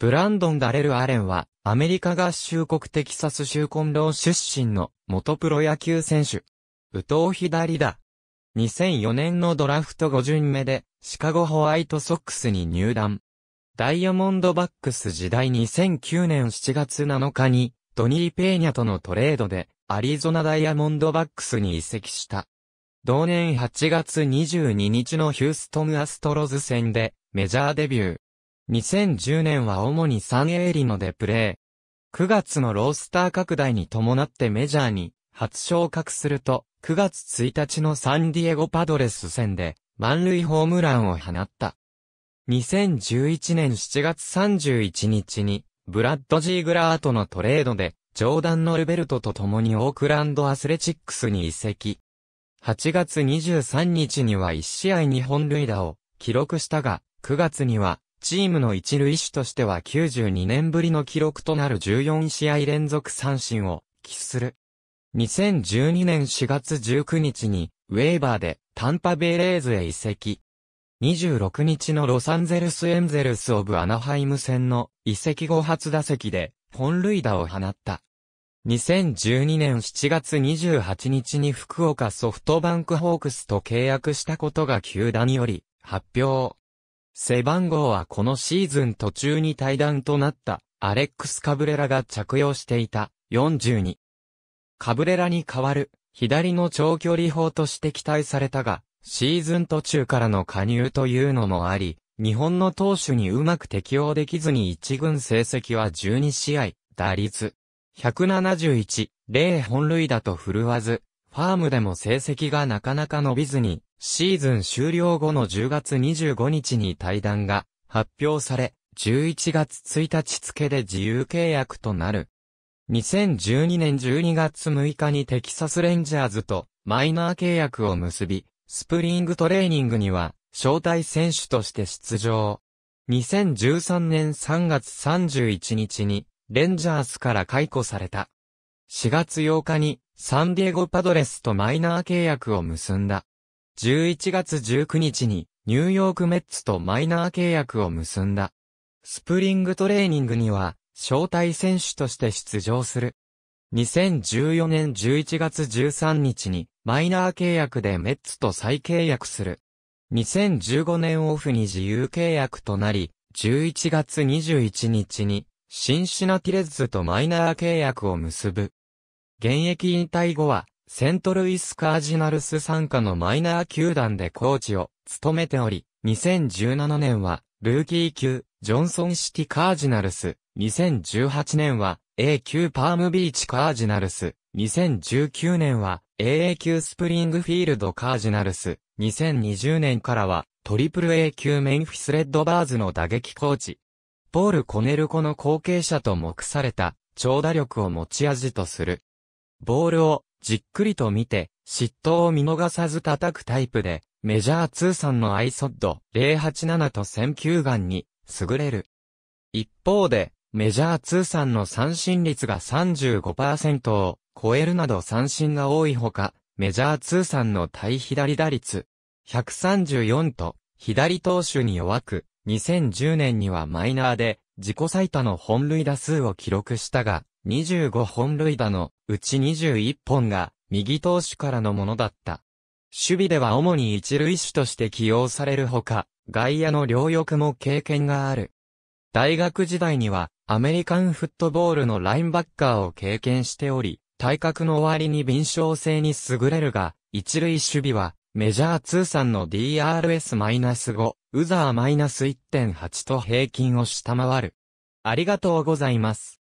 ブランドン・ダレル・アレンは、アメリカ合衆国テキサス州コンロー出身の元プロ野球選手。右投左だ。2004年のドラフト5巡目で、シカゴホワイトソックスに入団。ダイヤモンドバックス時代2009年7月7日に、ドニー・ペーニャとのトレードで、アリゾナダイヤモンドバックスに移籍した。同年8月22日のヒューストン・アストロズ戦で、メジャーデビュー。2010年は主にサンエーリノでプレー。9月のロースター拡大に伴ってメジャーに初昇格すると、9月1日のサンディエゴパドレス戦で満塁ホームランを放った。2011年7月31日に、ブラッド・ジー・グラーとのトレードで、ジョーダン・ノルベルトと共にオークランド・アスレチックスに移籍。8月23日には1試合2本塁打を記録したが、9月にはチームの一塁手としては92年ぶりの記録となる14試合連続三振を喫する。2012年4月19日にウェーバーでタンパベイレーズへ移籍。26日のロサンゼルスエンゼルスオブアナハイム戦の移籍後初打席で本塁打を放った。2012年7月28日に福岡ソフトバンクホークスと契約したことが球団より発表。背番号はこのシーズン途中に対談となったアレックス・カブレラが着用していた42。カブレラに代わる左の長距離砲として期待されたが、シーズン途中からの加入というのもあり、日本の投手にうまく適応できずに一軍成績は12試合、打率171、0本塁打と振るわず、ファームでも成績がなかなか伸びずに、シーズン終了後の10月25日に対談が発表され、11月1日付で自由契約となる。2012年12月6日にテキサスレンジャーズとマイナー契約を結び、スプリングトレーニングには招待選手として出場。2013年3月31日にレンジャーズから解雇された。4月8日にサンディエゴパドレスとマイナー契約を結んだ。11月19日にニューヨークメッツとマイナー契約を結んだ。スプリングトレーニングには招待選手として出場する。2014年11月13日にマイナー契約でメッツと再契約する。2015年オフに自由契約となり、11月21日にシンシナティレッズとマイナー契約を結ぶ。現役引退後はセントルイスカージナルス参加のマイナー球団でコーチを務めており、2017年はルーキー級、ジョンソンシティカージナルス、2018年は A 級パームビーチカージナルス、2019年は AA 級スプリングフィールドカージナルス、2020年からはトリプル A 級メンフィスレッドバーズの打撃コーチ、ポール・コネルコの後継者と目された長打力を持ち味とする。ボールをじっくりと見て、嫉妬を見逃さず叩くタイプで、メジャー通算のアイソッド087と選球眼に優れる。一方で、メジャー通算の三振率が35%を超えるなど三振が多いほか、メジャー通算の対左打率134と左投手に弱く、2010年にはマイナーで自己最多の本塁打数を記録したが、25本塁打のうち21本が右投手からのものだった。守備では主に一塁手として起用されるほか、外野の両翼も経験がある。大学時代にはアメリカンフットボールのラインバッカーを経験しており、体格の割に敏捷性に優れるが、一塁守備はメジャー通算の DRS-5、ウザー -1.8 と平均を下回る。ありがとうございます。